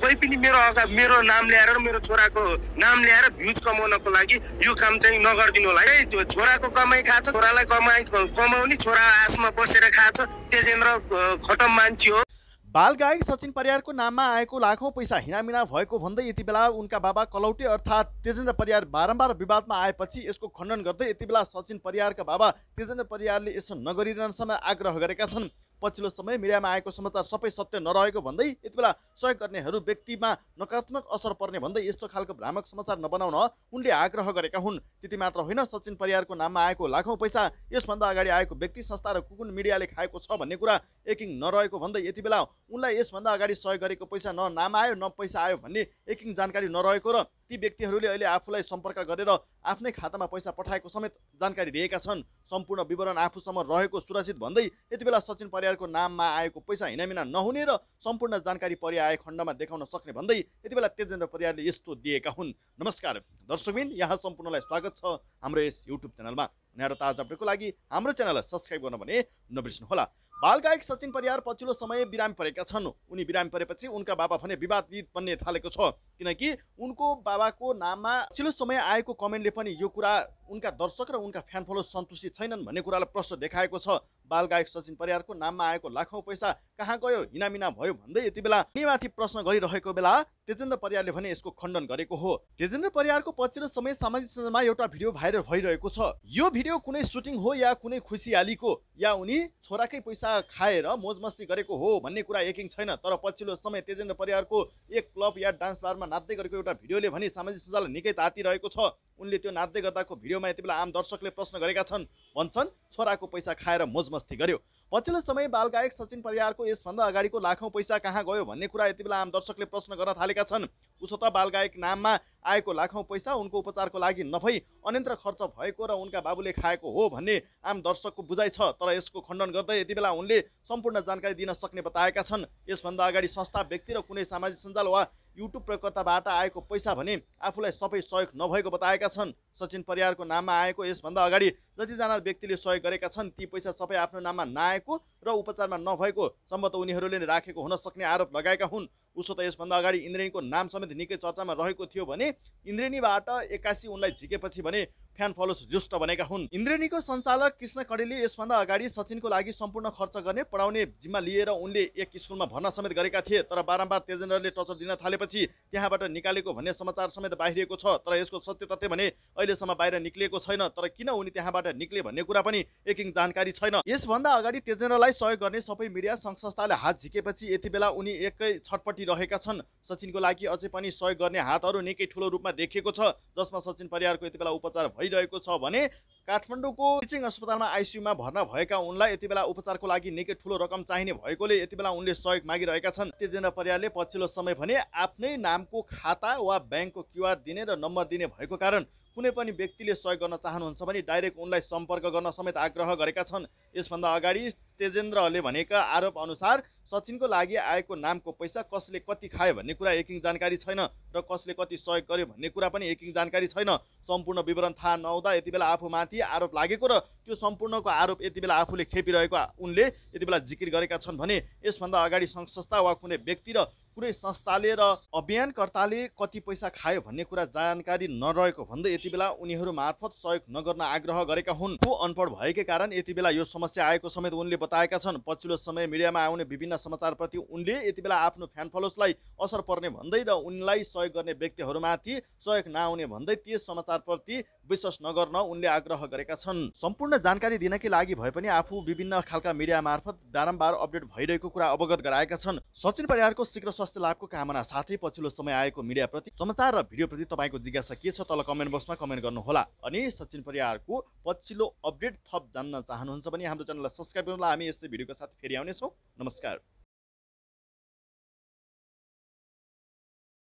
कोही पनि मेरो अगा मेरो नाम ल्याएर मेरो छोराको नाम ल्याएर भ्युज कमाउनको लागि यो काम चाहिँ नगरिदिनु होला है छोराको कमाइ खाछ छोरालाई कमाइ कमाउने छोरा आसमा बसेर खाछ तेजेन्द्र खतम मान्छे हो बाल गायक सचिन परियारको नाममा आएको लाखौँ पैसा हिनामिना भएको भन्दै यति बेला उनका बाबा कलौटे अर्थात् तेजेन्द्र परियार बारम्बार विवादमा आएपछि यसको खण्डन गर्दै यति बेला सचिन परियारका बाबा तेजेन्द्र परियारले यसो नगरिरहनसम्म आग्रह गरेका छन् पछिल्लो समय मिडियामा आएको समाचार सबै सत्य नरहेको भन्दै यति बेला सहयोग गर्नेहरू व्यक्तिमा नकारात्मक असर पर्ने भन्दै यस्तो खालको भ्रामक समाचार नबनाउन उनले आग्रह गरेका हुन् त्यति मात्र होइन सचिन परियारको नाममा आएको लाखौँ पैसा यसभन्दा अगाडि आएको व्यक्ति संस्था र कुकुन मिडियाले खाएको छ भन्ने कुरा एकिङ नरहेको भन्दै यति बेला उनलाई यसभन्दा अगाडि सहयोग गरेको पैसा न नाम आयो न पैसा आयो भन्ने एकिङ जानकारी नरहेको र ती व्यक्तिहरूले अहिले आफूलाई सम्पर्क गरेर आफ्नै खातामा पैसा पठाएको समेत जानकारी दिएका छन् सम्पूर्ण विवरण आफूसम्म रहेको सुरक्षित भन्दै यति बेला सचिन परियारको नाममा आएको पैसा हिनामिना नहुने र सम्पूर्ण जानकारी परिआए खण्डमा देखाउन सक्ने भन्दै यति बेला तेजेन्द्र परियारले यस्तो दिएका हुन् नमस्कार दर्शकबिन यहाँ सम्पूर्णलाई स्वागत छ हाम्रो यस युट्युब च्यानलमा नयाँ ताजा अपडेटको लागि हाम्रो च्यानललाई सब्सक्राइब गर्न भने बाल गायक सचिन परियार पछिल्लो समय बिरामी परेका छन् उनी बिरामी परेपछि उनका बाबा भने विवादित बन्ने थालेको छ किनकि उनको बाबाको नाममा पछिल्लो समय आएको कमेन्टले पनि यो कुरा उनका दर्शक र उनका फ्यान फलो सन्तुष्टि छैनन् भन्ने कुरालाई प्रश्न देखाएको छ गायक सचिन परियारको नाममा आएको लाखौँ पैसा कहाँ गयो हिनामिना भयो भन्दै यति बेला नेमाथि प्रश्न गरिरहेको बेला तेजेन्द्र परियारले भने यसको खण्डन गरेको हो तेजेन्द्र परियारको पछिल्लो समय सामाजिक सञ्जालमा एउटा भिडियो भाइरल भइरहेको छ यो भिडियो कुनै सुटिङ हो या कुनै खुसियालीको या उनी छोराकै पैसा खाएर मोज मस्ती गरेको हो भन्ने कुरा यकिन छैन तर पछिल्लो समय तेजेन्द्र परियारको एक क्लब या डान्स बारमा नाच्दै गरेको एउटा भिडियोले भने सामाजिक सञ्जाल निकै तातिरहेको छ उनले त्यो नाच्दै गर्दाको भिडियोमा यति बेला आम दर्शकले प्रश्न गरेका छन् भन्छन् छोराको पैसा खाएर मोजमस्ती गर्यो पछिल्लो समय बालगायक सचिन परियारको यसभन्दा अगाडिको लाखौँ पैसा कहाँ गयो भन्ने कुरा यति बेला आम दर्शकले प्रश्न गर्न थालेका छन् उसो त बालगायक नाममा आएको लाखौँ पैसा उनको उपचारको लागि नभई अन्यन्त्र खर्च भएको र उनका बाबुले खाएको हो भन्ने आम दर्शकको बुझाइ छ तर यसको खण्डन गर्दै यति बेला उनले सम्पूर्ण जानकारी दिन सक्ने बताएका छन् यसभन्दा अगाडि संस्था व्यक्ति र कुनै सामाजिक सञ्जाल वा युट्युब प्रयोगकर्ताबाट आएको पैसा भने आफूलाई सबै सहयोग नभएको बताएका छन् सचिन परियारको नाममा आएको यसभन्दा अगाडि जतिजना व्यक्तिले सहयोग गरेका छन् ती पैसा सबै आफ्नो नाममा नआएको र उपचारमा नभएको सम्भवत उनीहरूले नै राखेको हुन सक्ने आरोप लगाएका हुन् उसो त यसभन्दा अगाडि इन्द्रेणीको नाम समेत निकै चर्चामा रहेको थियो भने इन्द्रेणीबाट एक्कासी उनलाई झिकेपछि भने फ्यान फलोस जुष्ट बनेका हुन् इन्द्रेणीको सञ्चालक कृष्ण कडीले यसभन्दा अगाडि सचिनको लागि सम्पूर्ण खर्च गर्ने पढाउने जिम्मा लिएर उनले एक स्कुलमा भर्ना समेत गरेका थिए तर बारम्बार तेजेन्द्रले टचर दिन थालेपछि त्यहाँबाट निकालेको भन्ने समाचार समेत बाहिरिएको छ तर यसको सत्य तथ्य भने अहिलेसम्म बाहिर निक्लिएको छैन तर किन उनी त्यहाँबाट निक्ले भन्ने कुरा पनि एक जानकारी छैन यसभन्दा अगाडि तेजेन्द्रलाई सहयोग गर्ने सबै मिडिया सङ्घ संस्थाले हात झिकेपछि यति बेला उनी एकै छटपट्टि रहेका छन् सचिनको लागि अझै पनि सहयोग गर्ने हातहरू निकै ठुलो रूपमा देखिएको छ जसमा सचिन परिवारको यति बेला उपचार भइरहेको छ भने काठमाडौँको टिचिङ अस्पतालमा आइसियुमा भर्ना भएका उनलाई यति बेला उपचारको लागि निकै ठुलो रकम चाहिने भएकोले यति बेला उनले सहयोग मागिरहेका छन् तेजेन्द्र परियारले पछिल्लो समय भने आफ्नै नामको खाता वा ब्याङ्कको क्युआर दिने र नम्बर दिने भएको कारण कुनै पनि व्यक्तिले सहयोग गर्न चाहनुहुन्छ भने डाइरेक्ट उनलाई सम्पर्क गर्न समेत आग्रह गरेका छन् यसभन्दा अगाडि तेजेन्द्रले भनेका आरोप अनुसार सचिनको लागि आएको नामको पैसा कसले कति खायो भन्ने कुरा एकिङ जानकारी छैन र कसले कति सहयोग गर्यो भन्ने कुरा पनि एकिङ जानकारी छैन सम्पूर्ण विवरण थाहा नहुँदा यति बेला आफूमाथि आरोप लागेको र त्यो सम्पूर्णको आरोप यति बेला आफूले खेपिरहेको उनले यति बेला जिकिर गरेका छन् भने यसभन्दा अगाडि सङ्घ संस्था वा कुनै व्यक्ति र कुनै संस्थाले र अभियानकर्ताले कति पैसा खायो भन्ने कुरा जानकारी नरहेको भन्दै यति बेला उनीहरू मार्फत सहयोग नगर्न आग्रह गरेका हुन् को अनपढ भएकै कारण यति बेला यो समस्या आएको समेत उनले बताएका छन् पछिल्लो समय मिडियामा आउने विभिन्न समाचारप्रति उनले यति बेला आफ्नो फ्यान फलोसलाई असर पर्ने भन्दै र उनलाई सहयोग गर्ने व्यक्तिहरूमाथि सहयोग नआउने भन्दै त्यस समाचारप्रति विश्वास नगर्न उनले आग्रह गरेका छन् सम्पूर्ण जानकारी दिनकै लागि भए पनि आफू विभिन्न खालका मिडिया मार्फत बारम्बार अपडेट भइरहेको कुरा अवगत गराएका छन् सचिन परिवारको शीघ्र स्वास्थ्य लाभको कामना साथै पछिल्लो समय आएको मिडियाप्रति समाचार र भिडियोप्रति तपाईँको जिज्ञासा के छ तल कमेन्ट बक्समा कमेन्ट गर्नुहोला अनि सचिन परिवारको पछिल्लो अपडेट थप जान्न चाहनुहुन्छ भने हाम्रो च्यानललाई सब्सक्राइब गर्नुहोला हामी यस्तै भिडियोको साथ फेरि आउनेछौँ नमस्कार